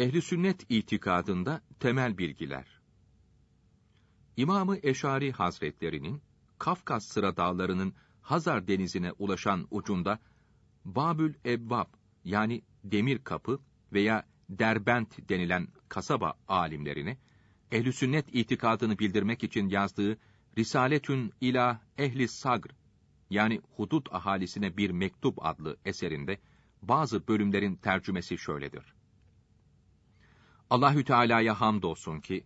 Ehli sünnet itikadında temel bilgiler. İmamı Eşari Hazretlerinin Kafkas sıra dağlarının Hazar denizine ulaşan ucunda Babül Ebbab yani demir kapı veya Derbent denilen kasaba alimlerine Ehli sünnet itikadını bildirmek için yazdığı Risaletün ila Ehli Sagr yani hudut ahalisine bir mektup adlı eserinde bazı bölümlerin tercümesi şöyledir. Allahü Teala'ya hamdolsun ki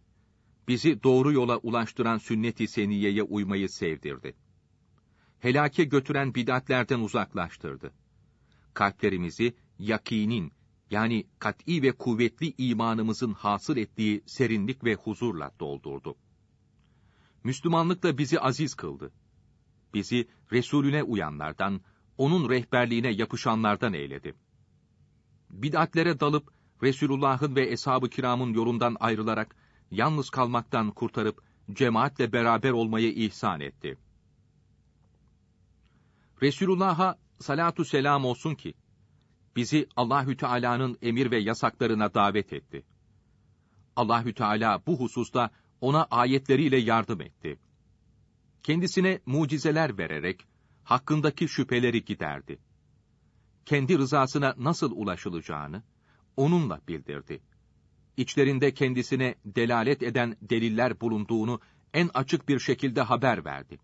bizi doğru yola ulaştıran sünnet-i seniyeye uymayı sevdirdi. Helake götüren bidatlerden uzaklaştırdı. Kalplerimizi yakinin yani kat'î ve kuvvetli imanımızın hasıl ettiği serinlik ve huzurla doldurdu. Müslümanlıkla bizi aziz kıldı. Bizi Resulüne uyanlardan, onun rehberliğine yapışanlardan eyledi. Bid'atlere dalıp Resulullah'ın ve eshab-ı kiramın yolundan ayrılarak, yalnız kalmaktan kurtarıp, cemaatle beraber olmayı ihsan etti. Resulullah'a salatu selam olsun ki, bizi Allahü Teala'nın emir ve yasaklarına davet etti. Allahü Teala bu hususta ona ayetleriyle yardım etti. Kendisine mucizeler vererek hakkındaki şüpheleri giderdi. Kendi rızasına nasıl ulaşılacağını, onunla bildirdi. İçlerinde kendisine delalet eden deliller bulunduğunu en açık bir şekilde haber verdi.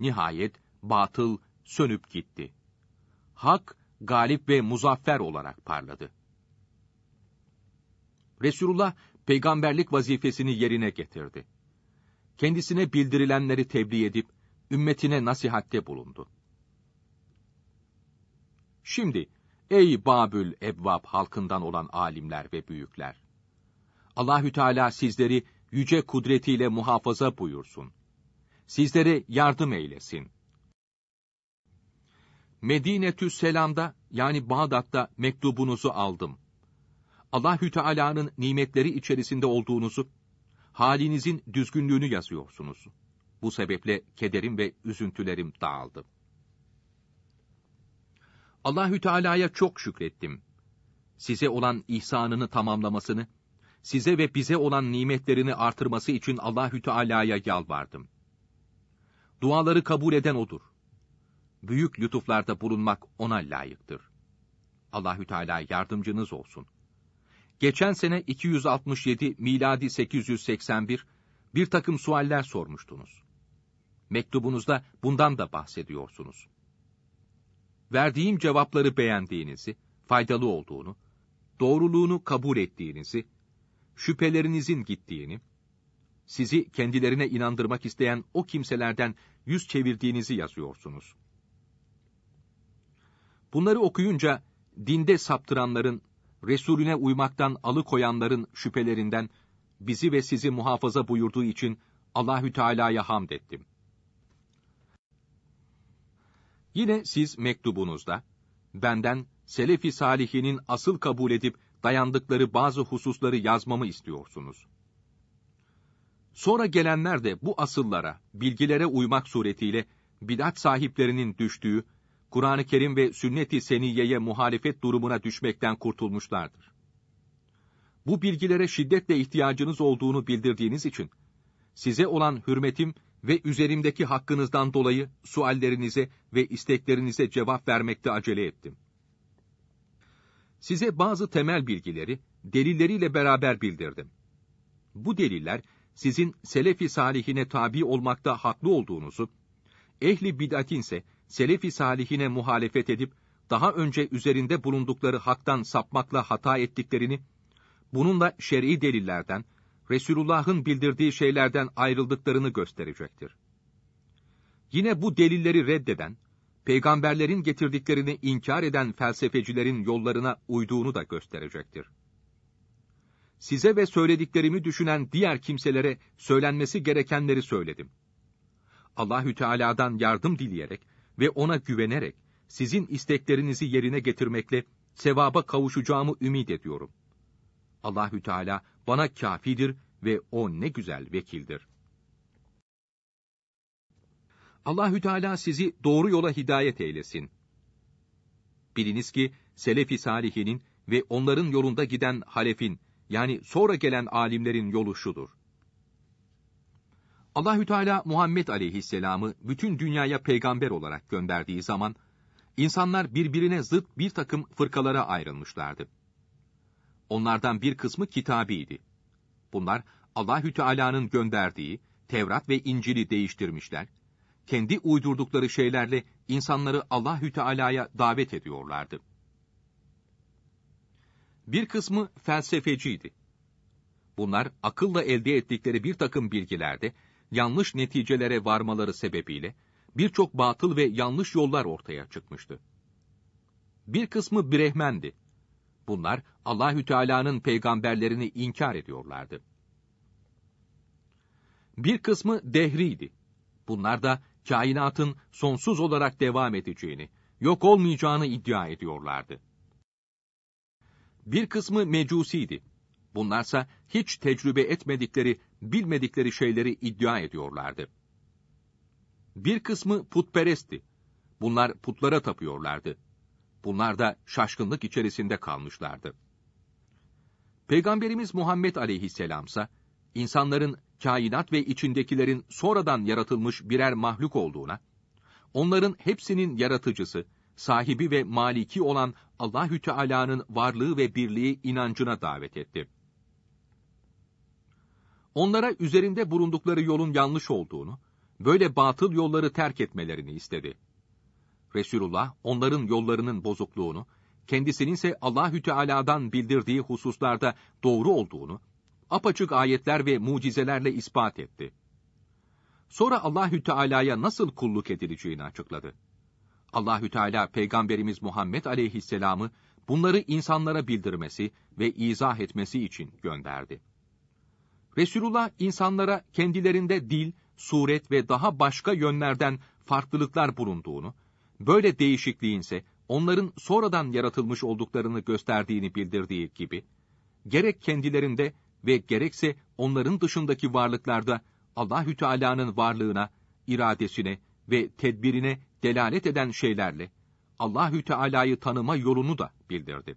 Nihayet batıl sönüp gitti. Hak galip ve muzaffer olarak parladı. Resulullah peygamberlik vazifesini yerine getirdi. Kendisine bildirilenleri tebliğ edip ümmetine nasihatte bulundu. Şimdi Ey Babül Ebvab halkından olan alimler ve büyükler. Allahü Teala sizleri yüce kudretiyle muhafaza buyursun. Sizlere yardım eylesin. Medinetü Selam'da yani Bağdat'ta mektubunuzu aldım. Allahü Teala'nın nimetleri içerisinde olduğunuzu, halinizin düzgünlüğünü yazıyorsunuz. Bu sebeple kederim ve üzüntülerim dağıldı. Allahü Teala'ya çok şükrettim. Size olan ihsanını tamamlamasını, size ve bize olan nimetlerini artırması için Allahü Teala'ya yalvardım. Duaları kabul eden odur. Büyük lütuflarda bulunmak ona layıktır. Allahü Teala yardımcınız olsun. Geçen sene 267 miladi 881 bir takım sualler sormuştunuz. Mektubunuzda bundan da bahsediyorsunuz verdiğim cevapları beğendiğinizi, faydalı olduğunu, doğruluğunu kabul ettiğinizi, şüphelerinizin gittiğini, sizi kendilerine inandırmak isteyen o kimselerden yüz çevirdiğinizi yazıyorsunuz. Bunları okuyunca dinde saptıranların, Resulüne uymaktan alıkoyanların şüphelerinden bizi ve sizi muhafaza buyurduğu için Allahü Teala'ya hamd ettim.'' Yine siz mektubunuzda, benden Selefi Salihinin asıl kabul edip dayandıkları bazı hususları yazmamı istiyorsunuz. Sonra gelenler de bu asıllara, bilgilere uymak suretiyle bidat sahiplerinin düştüğü, Kur'an-ı Kerim ve sünnet-i seniyeye muhalefet durumuna düşmekten kurtulmuşlardır. Bu bilgilere şiddetle ihtiyacınız olduğunu bildirdiğiniz için, size olan hürmetim ve üzerimdeki hakkınızdan dolayı suallerinize ve isteklerinize cevap vermekte acele ettim. Size bazı temel bilgileri, delilleriyle beraber bildirdim. Bu deliller, sizin selefi salihine tabi olmakta haklı olduğunuzu, ehli bid'atinse selefi salihine muhalefet edip, daha önce üzerinde bulundukları haktan sapmakla hata ettiklerini, bununla şer'i delillerden, Resulullah'ın bildirdiği şeylerden ayrıldıklarını gösterecektir. Yine bu delilleri reddeden, peygamberlerin getirdiklerini inkar eden felsefecilerin yollarına uyduğunu da gösterecektir. Size ve söylediklerimi düşünen diğer kimselere söylenmesi gerekenleri söyledim. Allahü Teala'dan yardım dileyerek ve ona güvenerek sizin isteklerinizi yerine getirmekle sevaba kavuşacağımı ümit ediyorum. Allahü Teala bana kafidir ve o ne güzel vekildir. Allahü Teala sizi doğru yola hidayet eylesin. Biliniz ki selefi salihinin ve onların yolunda giden halefin yani sonra gelen alimlerin yolu şudur. Allahü Teala Muhammed Aleyhisselam'ı bütün dünyaya peygamber olarak gönderdiği zaman insanlar birbirine zıt bir takım fırkalara ayrılmışlardı. Onlardan bir kısmı kitabiydi. Bunlar Allahü Teala'nın gönderdiği Tevrat ve İncil'i değiştirmişler. Kendi uydurdukları şeylerle insanları Allahü Teala'ya davet ediyorlardı. Bir kısmı felsefeciydi. Bunlar akılla elde ettikleri bir takım bilgilerde yanlış neticelere varmaları sebebiyle birçok batıl ve yanlış yollar ortaya çıkmıştı. Bir kısmı brehmendi. Bunlar Allahü Teala'nın peygamberlerini inkar ediyorlardı. Bir kısmı dehriydi. Bunlar da kainatın sonsuz olarak devam edeceğini, yok olmayacağını iddia ediyorlardı. Bir kısmı mecusiydi. Bunlarsa hiç tecrübe etmedikleri, bilmedikleri şeyleri iddia ediyorlardı. Bir kısmı putperestti. Bunlar putlara tapıyorlardı. Bunlar da şaşkınlık içerisinde kalmışlardı. Peygamberimiz Muhammed aleyhisselamsa, insanların kainat ve içindekilerin sonradan yaratılmış birer mahluk olduğuna, onların hepsinin yaratıcısı, sahibi ve maliki olan Allahü Teala'nın varlığı ve birliği inancına davet etti. Onlara üzerinde bulundukları yolun yanlış olduğunu, böyle batıl yolları terk etmelerini istedi. Resulullah onların yollarının bozukluğunu, kendisinin ise Allahü Teala'dan bildirdiği hususlarda doğru olduğunu apaçık ayetler ve mucizelerle ispat etti. Sonra Allahü Teala'ya nasıl kulluk edileceğini açıkladı. Allahü Teala peygamberimiz Muhammed Aleyhisselam'ı bunları insanlara bildirmesi ve izah etmesi için gönderdi. Resulullah insanlara kendilerinde dil, suret ve daha başka yönlerden farklılıklar bulunduğunu Böyle değişikliğinse onların sonradan yaratılmış olduklarını gösterdiğini bildirdiği gibi, gerek kendilerinde ve gerekse onların dışındaki varlıklarda Allahü Teala'nın varlığına, iradesine ve tedbirine delalet eden şeylerle Allahü Teala'yı tanıma yolunu da bildirdi.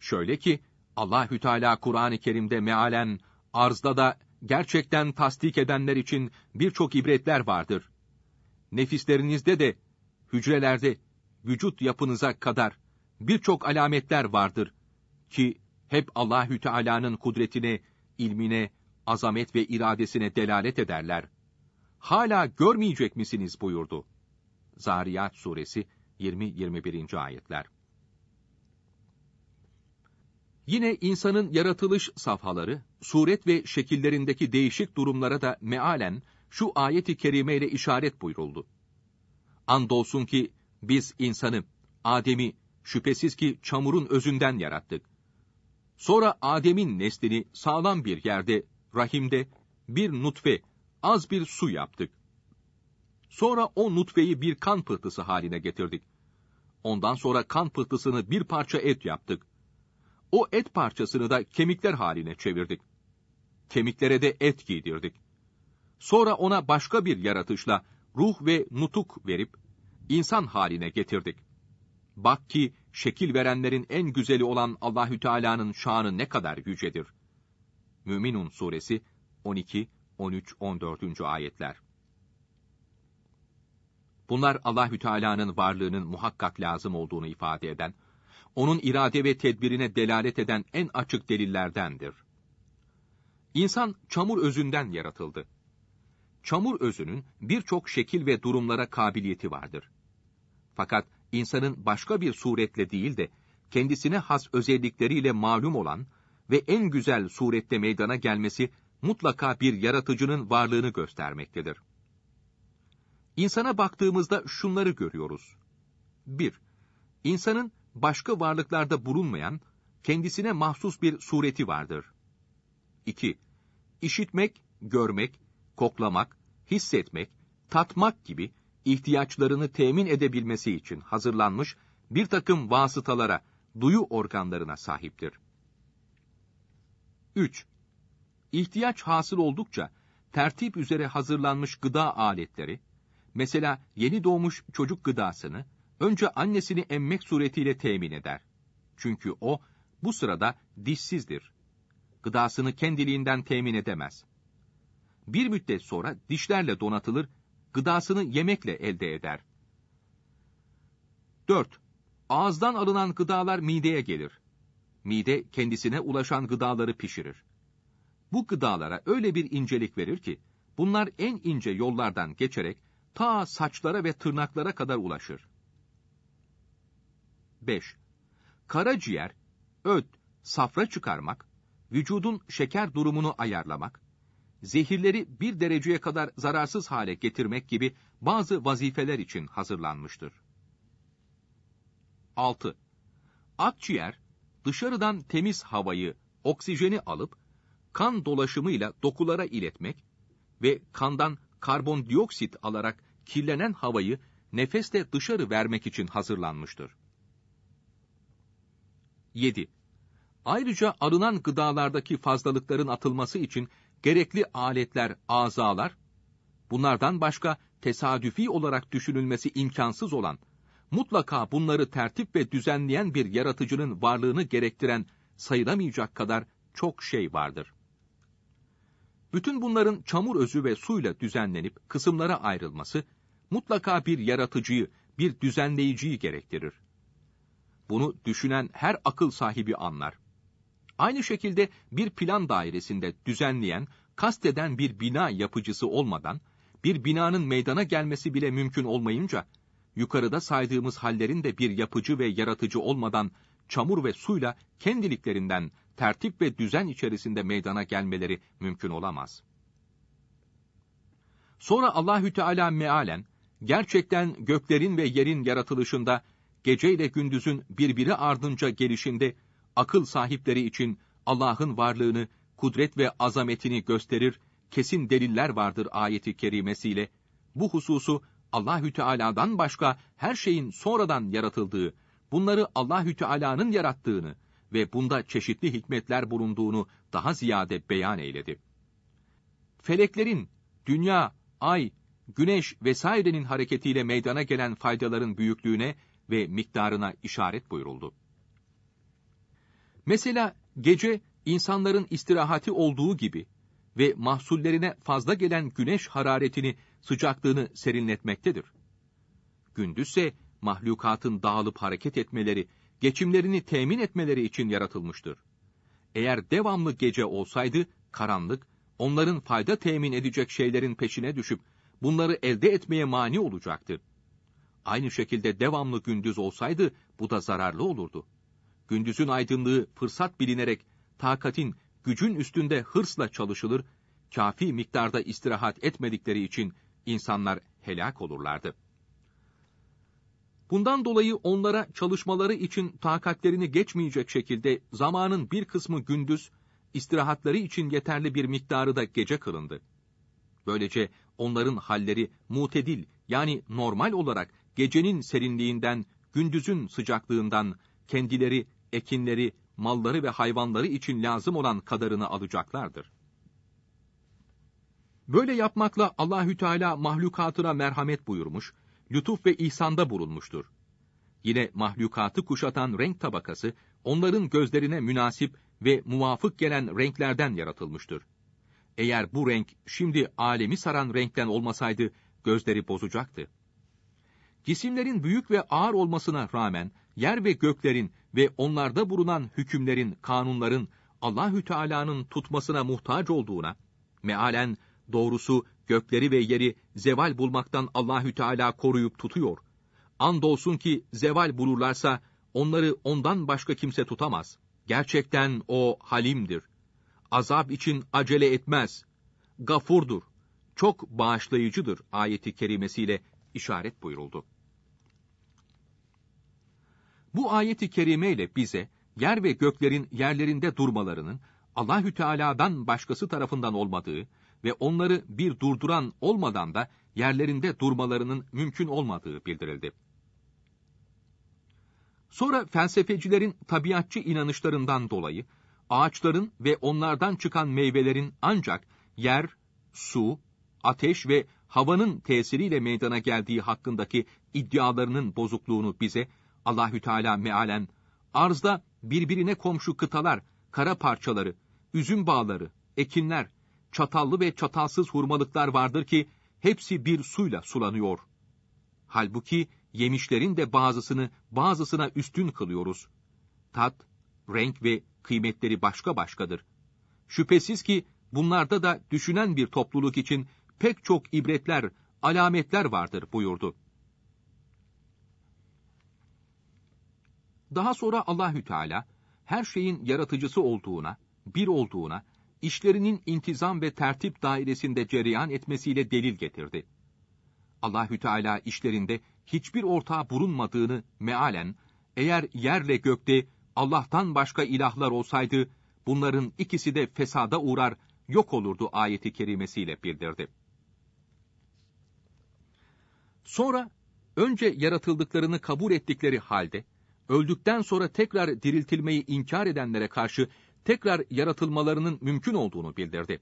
Şöyle ki Allahü Teala Kur'an-ı Kerim'de mealen arzda da gerçekten tasdik edenler için birçok ibretler vardır. Nefislerinizde de hücrelerde, vücut yapınıza kadar birçok alametler vardır ki hep Allahü Teala'nın kudretine, ilmine, azamet ve iradesine delalet ederler. Hala görmeyecek misiniz buyurdu. Zariyat suresi 20-21. ayetler. Yine insanın yaratılış safhaları, suret ve şekillerindeki değişik durumlara da mealen şu ayeti kerime ile işaret buyuruldu. Andolsun ki biz insanı, Adem'i şüphesiz ki çamurun özünden yarattık. Sonra Adem'in neslini sağlam bir yerde, rahimde bir nutfe, az bir su yaptık. Sonra o nutfeyi bir kan pıhtısı haline getirdik. Ondan sonra kan pıhtısını bir parça et yaptık. O et parçasını da kemikler haline çevirdik. Kemiklere de et giydirdik. Sonra ona başka bir yaratışla ruh ve nutuk verip insan haline getirdik. Bak ki şekil verenlerin en güzeli olan Allahü Teala'nın şanı ne kadar yücedir. Müminun suresi 12 13 14. ayetler. Bunlar Allahü Teala'nın varlığının muhakkak lazım olduğunu ifade eden, onun irade ve tedbirine delalet eden en açık delillerdendir. İnsan çamur özünden yaratıldı çamur özünün birçok şekil ve durumlara kabiliyeti vardır. Fakat insanın başka bir suretle değil de kendisine has özellikleriyle malum olan ve en güzel surette meydana gelmesi mutlaka bir yaratıcının varlığını göstermektedir. İnsana baktığımızda şunları görüyoruz. 1. İnsanın başka varlıklarda bulunmayan, kendisine mahsus bir sureti vardır. 2. İşitmek, görmek, koklamak, hissetmek, tatmak gibi ihtiyaçlarını temin edebilmesi için hazırlanmış bir takım vasıtalara, duyu organlarına sahiptir. 3. İhtiyaç hasıl oldukça tertip üzere hazırlanmış gıda aletleri, mesela yeni doğmuş çocuk gıdasını önce annesini emmek suretiyle temin eder. Çünkü o bu sırada dişsizdir. Gıdasını kendiliğinden temin edemez. Bir müddet sonra dişlerle donatılır, gıdasını yemekle elde eder. 4. Ağızdan alınan gıdalar mideye gelir. Mide kendisine ulaşan gıdaları pişirir. Bu gıdalara öyle bir incelik verir ki, bunlar en ince yollardan geçerek ta saçlara ve tırnaklara kadar ulaşır. 5. Karaciğer, öt, safra çıkarmak, vücudun şeker durumunu ayarlamak, zehirleri bir dereceye kadar zararsız hale getirmek gibi bazı vazifeler için hazırlanmıştır. 6. Akciğer, dışarıdan temiz havayı, oksijeni alıp, kan dolaşımıyla dokulara iletmek ve kandan karbondioksit alarak kirlenen havayı nefeste dışarı vermek için hazırlanmıştır. 7. Ayrıca arınan gıdalardaki fazlalıkların atılması için gerekli aletler, azalar, bunlardan başka tesadüfi olarak düşünülmesi imkansız olan, mutlaka bunları tertip ve düzenleyen bir yaratıcının varlığını gerektiren sayılamayacak kadar çok şey vardır. Bütün bunların çamur özü ve suyla düzenlenip kısımlara ayrılması, mutlaka bir yaratıcıyı, bir düzenleyiciyi gerektirir. Bunu düşünen her akıl sahibi anlar. Aynı şekilde bir plan dairesinde düzenleyen, kasteden bir bina yapıcısı olmadan, bir binanın meydana gelmesi bile mümkün olmayınca, yukarıda saydığımız hallerin de bir yapıcı ve yaratıcı olmadan, çamur ve suyla kendiliklerinden tertip ve düzen içerisinde meydana gelmeleri mümkün olamaz. Sonra Allahü Teala mealen, gerçekten göklerin ve yerin yaratılışında, geceyle gündüzün birbiri ardınca gelişinde akıl sahipleri için Allah'ın varlığını, kudret ve azametini gösterir, kesin deliller vardır ayeti kerimesiyle. Bu hususu Allahü Teala'dan başka her şeyin sonradan yaratıldığı, bunları Allahü Teala'nın yarattığını ve bunda çeşitli hikmetler bulunduğunu daha ziyade beyan eyledi. Feleklerin dünya, ay, güneş vesairenin hareketiyle meydana gelen faydaların büyüklüğüne ve miktarına işaret buyuruldu. Mesela gece insanların istirahati olduğu gibi ve mahsullerine fazla gelen güneş hararetini, sıcaklığını serinletmektedir. Gündüzse mahlukatın dağılıp hareket etmeleri, geçimlerini temin etmeleri için yaratılmıştır. Eğer devamlı gece olsaydı karanlık, onların fayda temin edecek şeylerin peşine düşüp bunları elde etmeye mani olacaktı. Aynı şekilde devamlı gündüz olsaydı bu da zararlı olurdu gündüzün aydınlığı fırsat bilinerek takatin, gücün üstünde hırsla çalışılır, kafi miktarda istirahat etmedikleri için insanlar helak olurlardı. Bundan dolayı onlara çalışmaları için takatlerini geçmeyecek şekilde zamanın bir kısmı gündüz, istirahatları için yeterli bir miktarı da gece kılındı. Böylece onların halleri mutedil yani normal olarak gecenin serinliğinden, gündüzün sıcaklığından kendileri ekinleri, malları ve hayvanları için lazım olan kadarını alacaklardır. Böyle yapmakla Allahü Teala mahlukatına merhamet buyurmuş, lütuf ve ihsanda bulunmuştur. Yine mahlukatı kuşatan renk tabakası, onların gözlerine münasip ve muvafık gelen renklerden yaratılmıştır. Eğer bu renk şimdi alemi saran renkten olmasaydı gözleri bozacaktı. Cisimlerin büyük ve ağır olmasına rağmen yer ve göklerin ve onlarda bulunan hükümlerin, kanunların Allahü Teala'nın tutmasına muhtaç olduğuna, mealen doğrusu gökleri ve yeri zeval bulmaktan Allahü Teala koruyup tutuyor. Andolsun ki zeval bulurlarsa onları ondan başka kimse tutamaz. Gerçekten o halimdir. Azap için acele etmez. Gafurdur. Çok bağışlayıcıdır ayeti kerimesiyle işaret buyuruldu. Bu ayeti kerime ile bize yer ve göklerin yerlerinde durmalarının Allahü Teala'dan başkası tarafından olmadığı ve onları bir durduran olmadan da yerlerinde durmalarının mümkün olmadığı bildirildi. Sonra felsefecilerin tabiatçı inanışlarından dolayı ağaçların ve onlardan çıkan meyvelerin ancak yer, su, ateş ve havanın tesiriyle meydana geldiği hakkındaki iddialarının bozukluğunu bize Allahü Teala mealen arzda birbirine komşu kıtalar, kara parçaları, üzüm bağları, ekinler, çatallı ve çatalsız hurmalıklar vardır ki hepsi bir suyla sulanıyor. Halbuki yemişlerin de bazısını bazısına üstün kılıyoruz. Tat, renk ve kıymetleri başka başkadır. Şüphesiz ki bunlarda da düşünen bir topluluk için pek çok ibretler, alametler vardır buyurdu. Daha sonra Allahü Teala her şeyin yaratıcısı olduğuna, bir olduğuna, işlerinin intizam ve tertip dairesinde cereyan etmesiyle delil getirdi. Allahü Teala işlerinde hiçbir ortağa bulunmadığını mealen, eğer yerle gökte Allah'tan başka ilahlar olsaydı, bunların ikisi de fesada uğrar, yok olurdu ayeti kerimesiyle bildirdi. Sonra, önce yaratıldıklarını kabul ettikleri halde, öldükten sonra tekrar diriltilmeyi inkar edenlere karşı tekrar yaratılmalarının mümkün olduğunu bildirdi.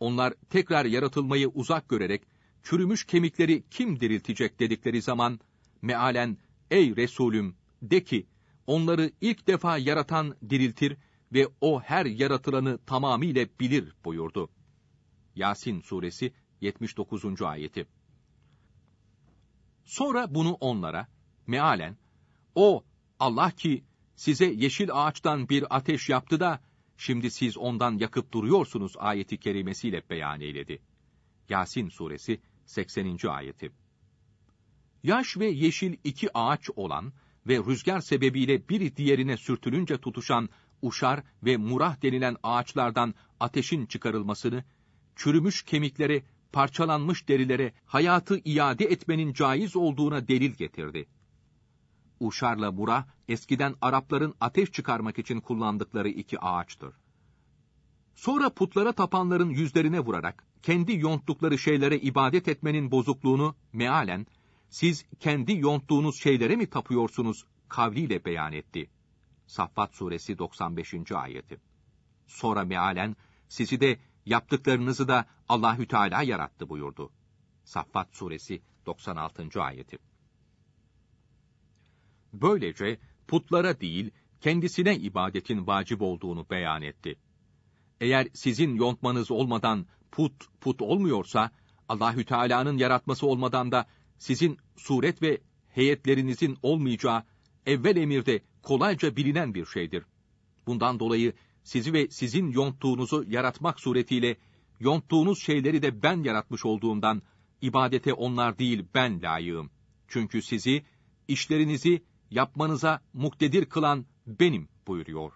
Onlar tekrar yaratılmayı uzak görerek, çürümüş kemikleri kim diriltecek dedikleri zaman, mealen, ey Resulüm, de ki, onları ilk defa yaratan diriltir ve o her yaratılanı tamamıyla bilir buyurdu. Yasin suresi 79. ayeti. Sonra bunu onlara, mealen, o Allah ki size yeşil ağaçtan bir ateş yaptı da şimdi siz ondan yakıp duruyorsunuz ayeti kerimesiyle beyan eyledi. Yasin suresi 80. ayeti. Yaş ve yeşil iki ağaç olan ve rüzgar sebebiyle biri diğerine sürtülünce tutuşan uşar ve murah denilen ağaçlardan ateşin çıkarılmasını, çürümüş kemiklere, parçalanmış derilere hayatı iade etmenin caiz olduğuna delil getirdi.'' Uşarla bura eskiden Arapların ateş çıkarmak için kullandıkları iki ağaçtır. Sonra putlara tapanların yüzlerine vurarak kendi yonttukları şeylere ibadet etmenin bozukluğunu mealen siz kendi yonttuğunuz şeylere mi tapıyorsunuz kavliyle beyan etti. Saffat suresi 95. ayeti. Sonra mealen sizi de yaptıklarınızı da Allahü Teala yarattı buyurdu. Saffat suresi 96. ayeti. Böylece putlara değil, kendisine ibadetin vacip olduğunu beyan etti. Eğer sizin yontmanız olmadan put put olmuyorsa, Allahü Teala'nın yaratması olmadan da sizin suret ve heyetlerinizin olmayacağı evvel emirde kolayca bilinen bir şeydir. Bundan dolayı sizi ve sizin yonttuğunuzu yaratmak suretiyle yonttuğunuz şeyleri de ben yaratmış olduğumdan ibadete onlar değil ben layığım. Çünkü sizi, işlerinizi yapmanıza muktedir kılan benim buyuruyor.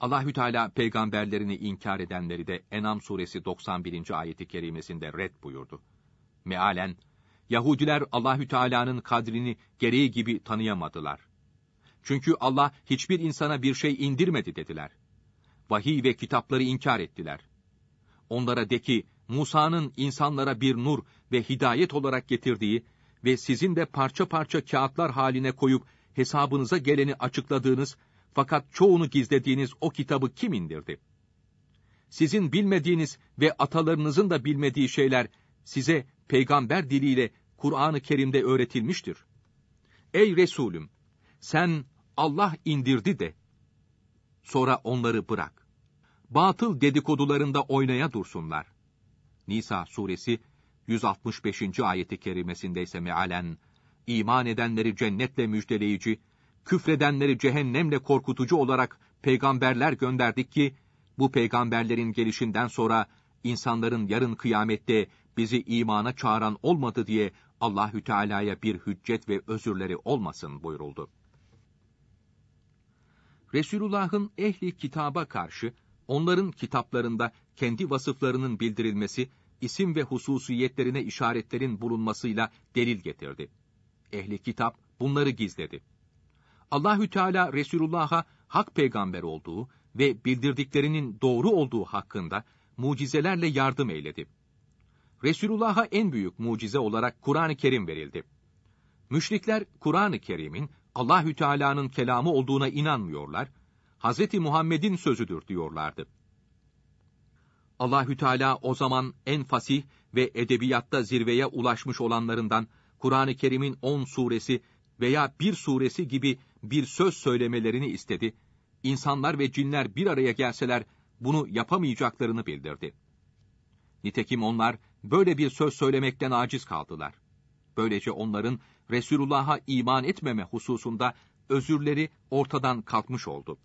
Allahü Teala peygamberlerini inkar edenleri de Enam suresi 91. ayeti kerimesinde red buyurdu. Mealen Yahudiler Allahü Teala'nın kadrini gereği gibi tanıyamadılar. Çünkü Allah hiçbir insana bir şey indirmedi dediler. Vahiy ve kitapları inkar ettiler. Onlara de ki, Musa'nın insanlara bir nur ve hidayet olarak getirdiği ve sizin de parça parça kağıtlar haline koyup hesabınıza geleni açıkladığınız fakat çoğunu gizlediğiniz o kitabı kim indirdi? Sizin bilmediğiniz ve atalarınızın da bilmediği şeyler size peygamber diliyle Kur'an-ı Kerim'de öğretilmiştir. Ey Resulüm! Sen Allah indirdi de. Sonra onları bırak. Batıl dedikodularında oynaya dursunlar. Nisa suresi 165. ayeti kerimesinde ise mealen, iman edenleri cennetle müjdeleyici, küfredenleri cehennemle korkutucu olarak peygamberler gönderdik ki, bu peygamberlerin gelişinden sonra insanların yarın kıyamette bizi imana çağıran olmadı diye Allahü Teala'ya bir hüccet ve özürleri olmasın buyuruldu. Resulullah'ın ehli kitaba karşı onların kitaplarında kendi vasıflarının bildirilmesi isim ve hususiyetlerine işaretlerin bulunmasıyla delil getirdi. Ehli kitap bunları gizledi. Allahü Teala Resulullah'a hak peygamber olduğu ve bildirdiklerinin doğru olduğu hakkında mucizelerle yardım eyledi. Resulullah'a en büyük mucize olarak Kur'an-ı Kerim verildi. Müşrikler Kur'an-ı Kerim'in Allahü Teala'nın kelamı olduğuna inanmıyorlar. Hz. Muhammed'in sözüdür diyorlardı. Allahü Teala o zaman en fasih ve edebiyatta zirveye ulaşmış olanlarından Kur'an-ı Kerim'in 10 suresi veya bir suresi gibi bir söz söylemelerini istedi. İnsanlar ve cinler bir araya gelseler bunu yapamayacaklarını bildirdi. Nitekim onlar böyle bir söz söylemekten aciz kaldılar. Böylece onların Resulullah'a iman etmeme hususunda özürleri ortadan kalkmış oldu.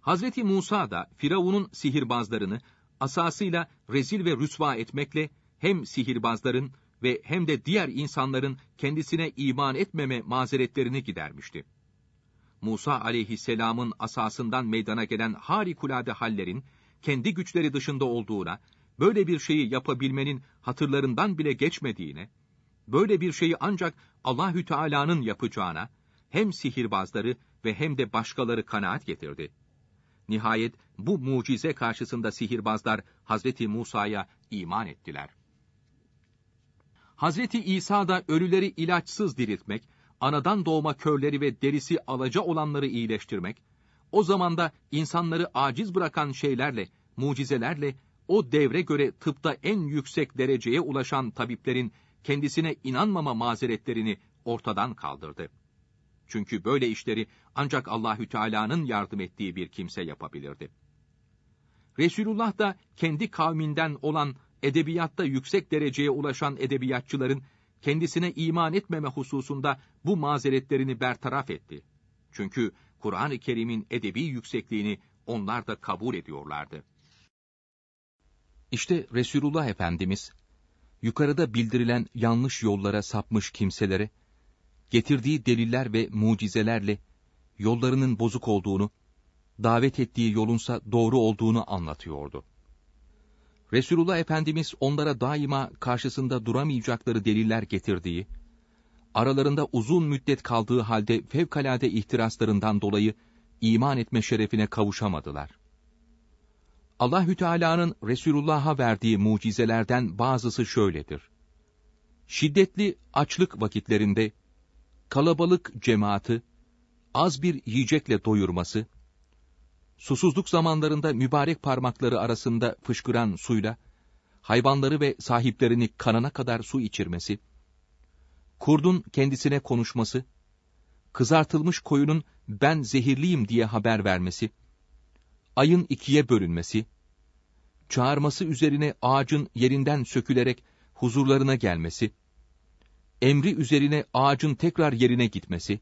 Hazreti Musa da Firavun'un sihirbazlarını asasıyla rezil ve rüsva etmekle hem sihirbazların ve hem de diğer insanların kendisine iman etmeme mazeretlerini gidermişti. Musa aleyhisselamın asasından meydana gelen harikulade hallerin kendi güçleri dışında olduğuna, böyle bir şeyi yapabilmenin hatırlarından bile geçmediğine, böyle bir şeyi ancak Allahü Teala'nın yapacağına hem sihirbazları ve hem de başkaları kanaat getirdi. Nihayet bu mucize karşısında sihirbazlar Hazreti Musa'ya iman ettiler. Hazreti İsa da ölüleri ilaçsız diriltmek, anadan doğma körleri ve derisi alaca olanları iyileştirmek, o zamanda insanları aciz bırakan şeylerle, mucizelerle, o devre göre tıpta en yüksek dereceye ulaşan tabiplerin kendisine inanmama mazeretlerini ortadan kaldırdı. Çünkü böyle işleri ancak Allahü Teala'nın yardım ettiği bir kimse yapabilirdi. Resulullah da kendi kavminden olan edebiyatta yüksek dereceye ulaşan edebiyatçıların kendisine iman etmeme hususunda bu mazeretlerini bertaraf etti. Çünkü Kur'an-ı Kerim'in edebi yüksekliğini onlar da kabul ediyorlardı. İşte Resulullah Efendimiz, yukarıda bildirilen yanlış yollara sapmış kimselere, getirdiği deliller ve mucizelerle yollarının bozuk olduğunu, davet ettiği yolunsa doğru olduğunu anlatıyordu. Resulullah Efendimiz onlara daima karşısında duramayacakları deliller getirdiği, aralarında uzun müddet kaldığı halde fevkalade ihtiraslarından dolayı iman etme şerefine kavuşamadılar. Allahü Teala'nın Resulullah'a verdiği mucizelerden bazısı şöyledir. Şiddetli açlık vakitlerinde kalabalık cemaati az bir yiyecekle doyurması, susuzluk zamanlarında mübarek parmakları arasında fışkıran suyla, hayvanları ve sahiplerini kanana kadar su içirmesi, kurdun kendisine konuşması, kızartılmış koyunun ben zehirliyim diye haber vermesi, ayın ikiye bölünmesi, çağırması üzerine ağacın yerinden sökülerek huzurlarına gelmesi, emri üzerine ağacın tekrar yerine gitmesi,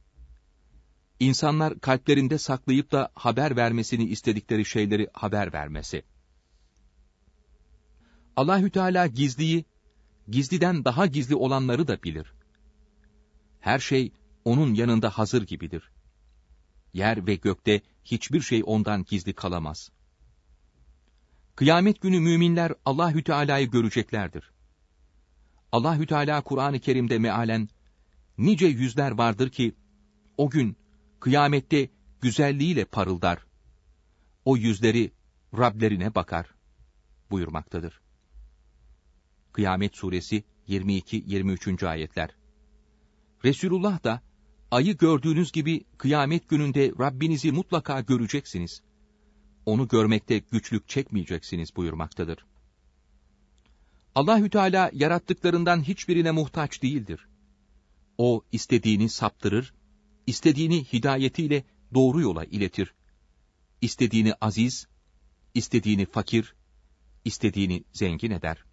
insanlar kalplerinde saklayıp da haber vermesini istedikleri şeyleri haber vermesi. Allahü Teala gizliyi, gizliden daha gizli olanları da bilir. Her şey onun yanında hazır gibidir. Yer ve gökte hiçbir şey ondan gizli kalamaz. Kıyamet günü müminler Allahü Teala'yı göreceklerdir. Allahü Teala Kur'an-ı Kerim'de mealen nice yüzler vardır ki o gün kıyamette güzelliğiyle parıldar. O yüzleri Rablerine bakar buyurmaktadır. Kıyamet suresi 22-23. ayetler. Resulullah da ayı gördüğünüz gibi kıyamet gününde Rabbinizi mutlaka göreceksiniz. Onu görmekte güçlük çekmeyeceksiniz buyurmaktadır. Allahü Teala yarattıklarından hiçbirine muhtaç değildir. O istediğini saptırır, istediğini hidayetiyle doğru yola iletir. İstediğini aziz, istediğini fakir, istediğini zengin eder.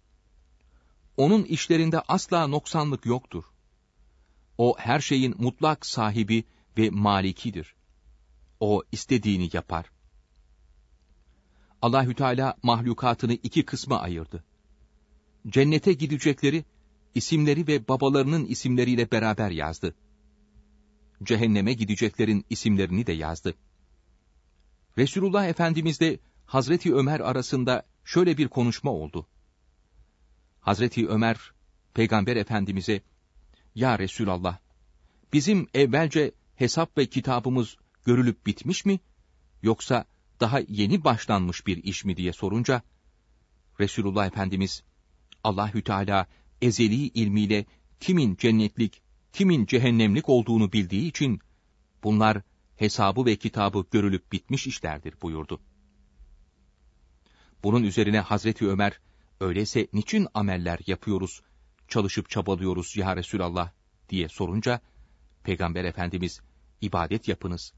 Onun işlerinde asla noksanlık yoktur. O her şeyin mutlak sahibi ve malikidir. O istediğini yapar. Allahü Teala mahlukatını iki kısma ayırdı cennete gidecekleri isimleri ve babalarının isimleriyle beraber yazdı. Cehenneme gideceklerin isimlerini de yazdı. Resulullah Efendimiz de Hazreti Ömer arasında şöyle bir konuşma oldu. Hazreti Ömer, Peygamber Efendimiz'e, Ya Resulallah, bizim evvelce hesap ve kitabımız görülüp bitmiş mi, yoksa daha yeni başlanmış bir iş mi diye sorunca, Resulullah Efendimiz, Allahü Teala ezeli ilmiyle kimin cennetlik, kimin cehennemlik olduğunu bildiği için bunlar hesabı ve kitabı görülüp bitmiş işlerdir buyurdu. Bunun üzerine Hazreti Ömer, öyleyse niçin ameller yapıyoruz, çalışıp çabalıyoruz ya Resulallah diye sorunca, Peygamber Efendimiz, ibadet yapınız.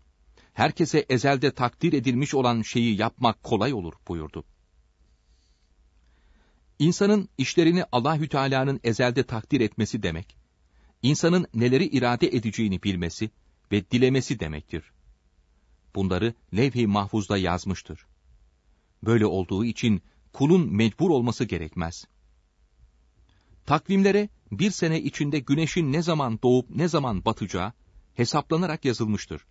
Herkese ezelde takdir edilmiş olan şeyi yapmak kolay olur buyurdu. İnsanın işlerini Allahü Teala'nın ezelde takdir etmesi demek, insanın neleri irade edeceğini bilmesi ve dilemesi demektir. Bunları levh-i mahfuzda yazmıştır. Böyle olduğu için kulun mecbur olması gerekmez. Takvimlere bir sene içinde güneşin ne zaman doğup ne zaman batacağı hesaplanarak yazılmıştır.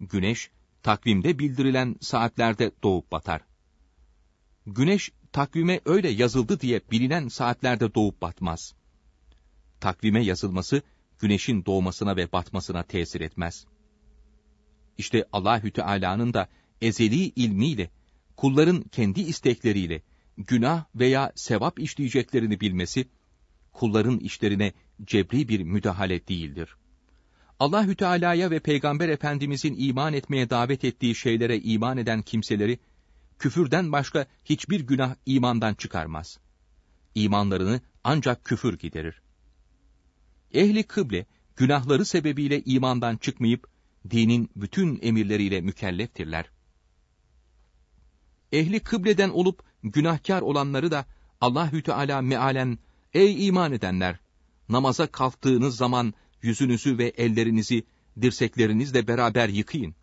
Güneş, takvimde bildirilen saatlerde doğup batar. Güneş takvime öyle yazıldı diye bilinen saatlerde doğup batmaz. Takvime yazılması güneşin doğmasına ve batmasına tesir etmez. İşte Allahü Teala'nın da ezeli ilmiyle kulların kendi istekleriyle günah veya sevap işleyeceklerini bilmesi kulların işlerine cebri bir müdahale değildir. Allahü Teala'ya ve Peygamber Efendimizin iman etmeye davet ettiği şeylere iman eden kimseleri küfürden başka hiçbir günah imandan çıkarmaz. İmanlarını ancak küfür giderir. Ehli kıble günahları sebebiyle imandan çıkmayıp dinin bütün emirleriyle mükelleftirler. Ehli kıbleden olup günahkar olanları da Allahü Teala mealen ey iman edenler namaza kalktığınız zaman yüzünüzü ve ellerinizi dirseklerinizle beraber yıkayın.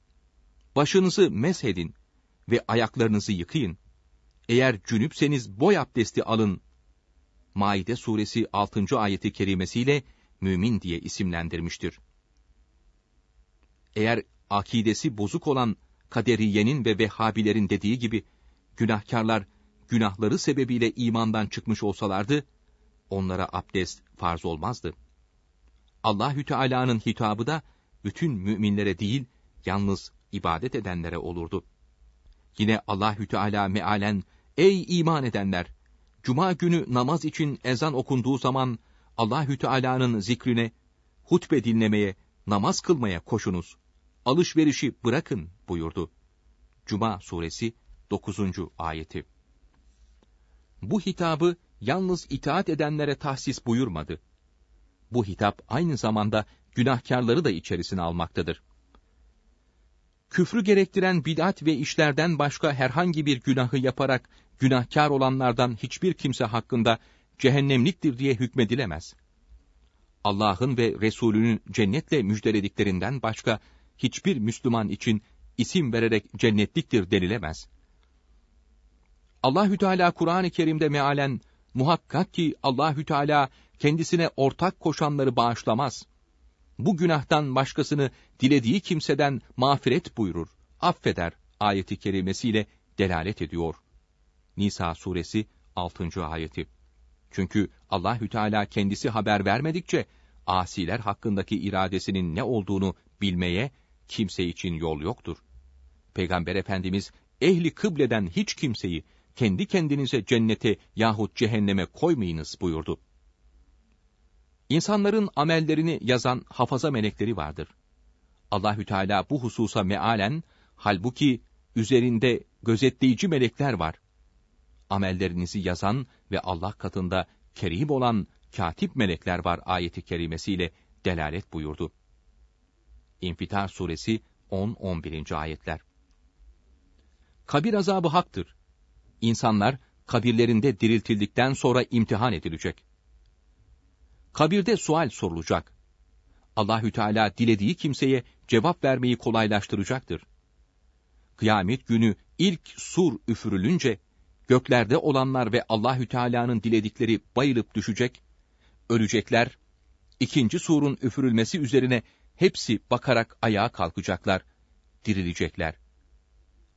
Başınızı meshedin ve ayaklarınızı yıkayın. Eğer cünüpseniz boy abdesti alın. Maide suresi 6. ayeti kerimesiyle mümin diye isimlendirmiştir. Eğer akidesi bozuk olan kaderiyenin ve vehhabilerin dediği gibi günahkarlar günahları sebebiyle imandan çıkmış olsalardı, onlara abdest farz olmazdı. Allahü Teala'nın hitabı da bütün müminlere değil, yalnız ibadet edenlere olurdu. Yine Allahü Teala mealen ey iman edenler cuma günü namaz için ezan okunduğu zaman Allahü Teala'nın zikrine, hutbe dinlemeye, namaz kılmaya koşunuz. Alışverişi bırakın buyurdu. Cuma suresi 9. ayeti. Bu hitabı yalnız itaat edenlere tahsis buyurmadı. Bu hitap aynı zamanda günahkarları da içerisine almaktadır küfrü gerektiren bid'at ve işlerden başka herhangi bir günahı yaparak günahkar olanlardan hiçbir kimse hakkında cehennemliktir diye hükmedilemez. Allah'ın ve Resulünün cennetle müjdelediklerinden başka hiçbir Müslüman için isim vererek cennetliktir denilemez. Allahü Teala Kur'an-ı Kerim'de mealen muhakkak ki Allahü Teala kendisine ortak koşanları bağışlamaz bu günahtan başkasını dilediği kimseden mağfiret buyurur, affeder ayeti kerimesiyle delalet ediyor. Nisa suresi 6. ayeti. Çünkü Allahü Teala kendisi haber vermedikçe asiler hakkındaki iradesinin ne olduğunu bilmeye kimse için yol yoktur. Peygamber Efendimiz ehli kıbleden hiç kimseyi kendi kendinize cennete yahut cehenneme koymayınız buyurdu. İnsanların amellerini yazan hafaza melekleri vardır. Allahü Teala bu hususa mealen halbuki üzerinde gözetleyici melekler var. Amellerinizi yazan ve Allah katında kerim olan katip melekler var ayeti kerimesiyle delalet buyurdu. İnfitar suresi 10-11. ayetler. Kabir azabı haktır. İnsanlar kabirlerinde diriltildikten sonra imtihan edilecek kabirde sual sorulacak. Allahü Teala dilediği kimseye cevap vermeyi kolaylaştıracaktır. Kıyamet günü ilk sur üfürülünce göklerde olanlar ve Allahü Teala'nın diledikleri bayılıp düşecek, ölecekler. İkinci surun üfürülmesi üzerine hepsi bakarak ayağa kalkacaklar, dirilecekler.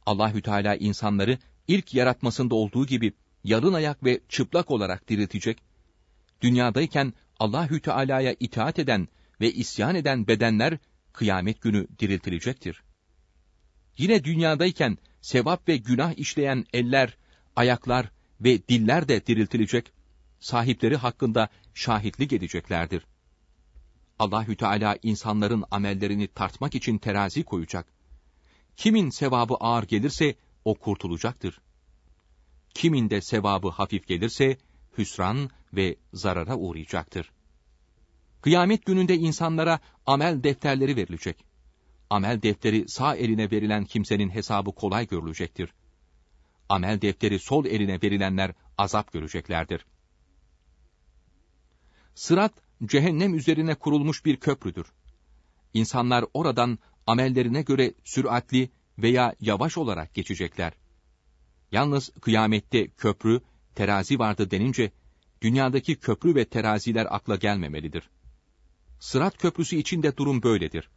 Allahü Teala insanları ilk yaratmasında olduğu gibi yarın ayak ve çıplak olarak diriltecek. Dünyadayken Allahü Teala'ya itaat eden ve isyan eden bedenler kıyamet günü diriltilecektir. Yine dünyadayken sevap ve günah işleyen eller, ayaklar ve diller de diriltilecek, sahipleri hakkında şahitlik edeceklerdir. Allahü Teala insanların amellerini tartmak için terazi koyacak. Kimin sevabı ağır gelirse o kurtulacaktır. Kimin de sevabı hafif gelirse hüsran ve zarara uğrayacaktır. Kıyamet gününde insanlara amel defterleri verilecek. Amel defteri sağ eline verilen kimsenin hesabı kolay görülecektir. Amel defteri sol eline verilenler azap göreceklerdir. Sırat, cehennem üzerine kurulmuş bir köprüdür. İnsanlar oradan amellerine göre süratli veya yavaş olarak geçecekler. Yalnız kıyamette köprü, terazi vardı denince dünyadaki köprü ve teraziler akla gelmemelidir. Sırat köprüsü içinde durum böyledir.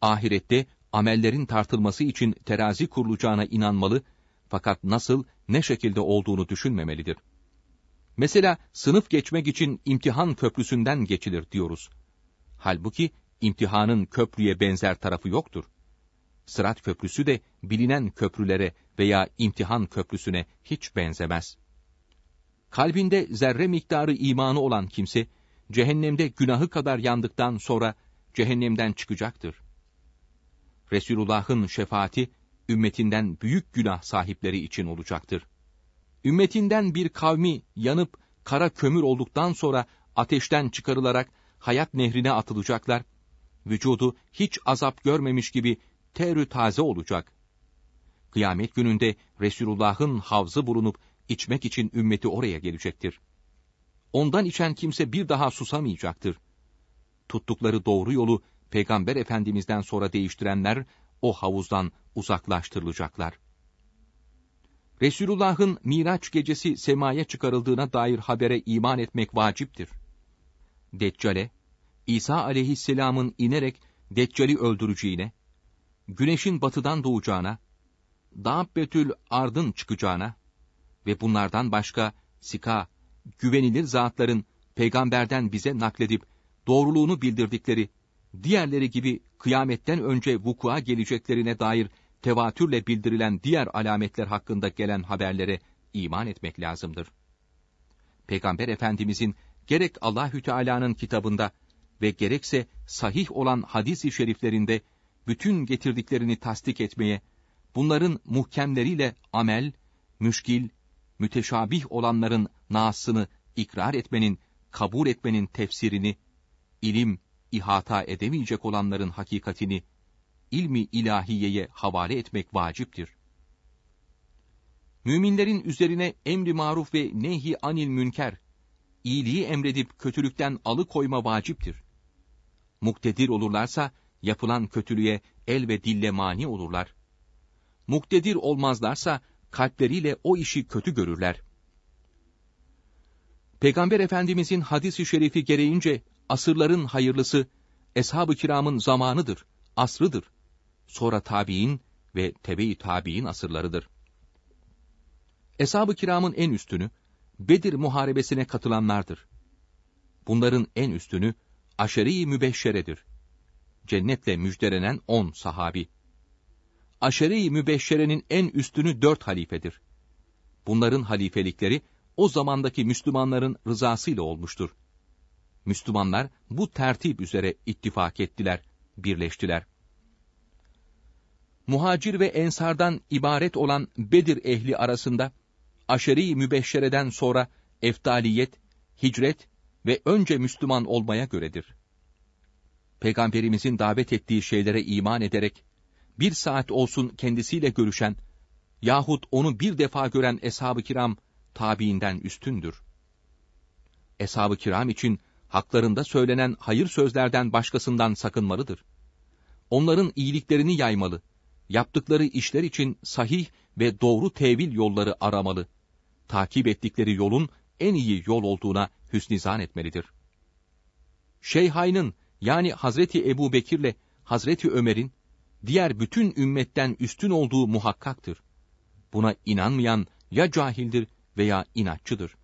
Ahirette amellerin tartılması için terazi kurulacağına inanmalı fakat nasıl, ne şekilde olduğunu düşünmemelidir. Mesela sınıf geçmek için imtihan köprüsünden geçilir diyoruz. Halbuki imtihanın köprüye benzer tarafı yoktur. Sırat köprüsü de bilinen köprülere veya imtihan köprüsüne hiç benzemez.'' Kalbinde zerre miktarı imanı olan kimse, cehennemde günahı kadar yandıktan sonra cehennemden çıkacaktır. Resulullah'ın şefaati, ümmetinden büyük günah sahipleri için olacaktır. Ümmetinden bir kavmi yanıp kara kömür olduktan sonra ateşten çıkarılarak hayat nehrine atılacaklar, vücudu hiç azap görmemiş gibi terü taze olacak. Kıyamet gününde Resulullah'ın havzı bulunup içmek için ümmeti oraya gelecektir. Ondan içen kimse bir daha susamayacaktır. Tuttukları doğru yolu Peygamber Efendimiz'den sonra değiştirenler o havuzdan uzaklaştırılacaklar. Resulullah'ın Miraç gecesi semaya çıkarıldığına dair habere iman etmek vaciptir. Deccale, İsa aleyhisselamın inerek Deccali öldüreceğine, güneşin batıdan doğacağına, Dabbetül Ard'ın çıkacağına, ve bunlardan başka sika, güvenilir zatların peygamberden bize nakledip doğruluğunu bildirdikleri, diğerleri gibi kıyametten önce vukua geleceklerine dair tevatürle bildirilen diğer alametler hakkında gelen haberlere iman etmek lazımdır. Peygamber Efendimizin gerek Allahü Teala'nın kitabında ve gerekse sahih olan hadis-i şeriflerinde bütün getirdiklerini tasdik etmeye, bunların muhkemleriyle amel, müşkil, müteşabih olanların nasını ikrar etmenin, kabul etmenin tefsirini, ilim ihata edemeyecek olanların hakikatini, ilmi ilahiyeye havale etmek vaciptir. Müminlerin üzerine emri maruf ve nehi anil münker, iyiliği emredip kötülükten alıkoyma vaciptir. Muktedir olurlarsa, yapılan kötülüğe el ve dille mani olurlar. Muktedir olmazlarsa, kalpleriyle o işi kötü görürler. Peygamber Efendimizin hadisi şerifi gereğince asırların hayırlısı, eshab-ı kiramın zamanıdır, asrıdır. Sonra tabi'in ve tebe-i tabi'in asırlarıdır. Eshab-ı kiramın en üstünü, Bedir muharebesine katılanlardır. Bunların en üstünü, aşeri-i mübeşşeredir. Cennetle müjdelenen on sahabi aşere-i mübeşşerenin en üstünü dört halifedir. Bunların halifelikleri o zamandaki Müslümanların rızasıyla olmuştur. Müslümanlar bu tertip üzere ittifak ettiler, birleştiler. Muhacir ve ensardan ibaret olan Bedir ehli arasında, aşeri mübeşşereden sonra eftaliyet, hicret ve önce Müslüman olmaya göredir. Peygamberimizin davet ettiği şeylere iman ederek, bir saat olsun kendisiyle görüşen yahut onu bir defa gören eshab-ı kiram tabiinden üstündür. Eshab-ı kiram için haklarında söylenen hayır sözlerden başkasından sakınmalıdır. Onların iyiliklerini yaymalı, yaptıkları işler için sahih ve doğru tevil yolları aramalı, takip ettikleri yolun en iyi yol olduğuna hüsnizan etmelidir. Şeyhayn'ın yani Hazreti Ebu Bekir'le Hazreti Ömer'in diğer bütün ümmetten üstün olduğu muhakkaktır. Buna inanmayan ya cahildir veya inatçıdır.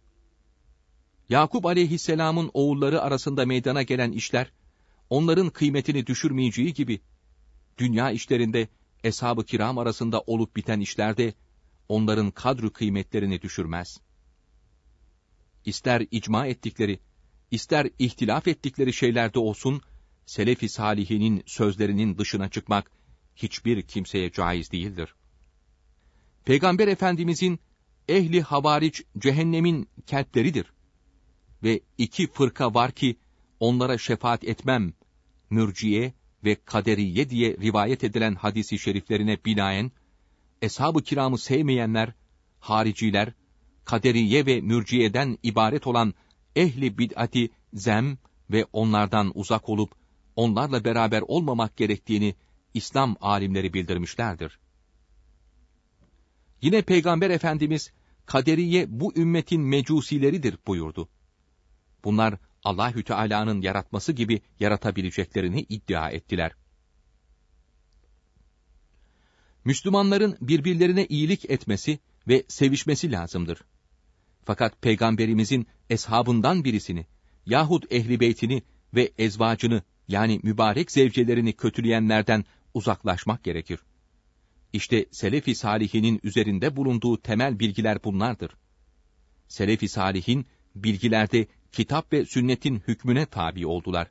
Yakup aleyhisselamın oğulları arasında meydana gelen işler, onların kıymetini düşürmeyeceği gibi, dünya işlerinde eshab-ı kiram arasında olup biten işlerde, onların kadru kıymetlerini düşürmez. İster icma ettikleri, ister ihtilaf ettikleri şeylerde olsun, selef-i salihinin sözlerinin dışına çıkmak hiçbir kimseye caiz değildir. Peygamber Efendimizin ehli havariç cehennemin kelpleridir. Ve iki fırka var ki onlara şefaat etmem, mürciye ve kaderiye diye rivayet edilen hadisi şeriflerine binaen, eshab-ı kiramı sevmeyenler, hariciler, kaderiye ve mürciyeden ibaret olan ehli bid'ati zem ve onlardan uzak olup, onlarla beraber olmamak gerektiğini İslam alimleri bildirmişlerdir. Yine Peygamber Efendimiz, kaderiye bu ümmetin mecusileridir buyurdu. Bunlar Allahü Teala'nın yaratması gibi yaratabileceklerini iddia ettiler. Müslümanların birbirlerine iyilik etmesi ve sevişmesi lazımdır. Fakat peygamberimizin eshabından birisini yahut ehli beytini ve ezvacını yani mübarek zevcelerini kötüleyenlerden uzaklaşmak gerekir. İşte Selefi Salihinin üzerinde bulunduğu temel bilgiler bunlardır. Selefi Salihin bilgilerde kitap ve sünnetin hükmüne tabi oldular.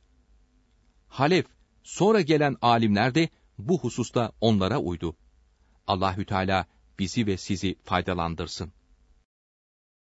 Halef, sonra gelen alimler de bu hususta onlara uydu. Allahü Teala bizi ve sizi faydalandırsın.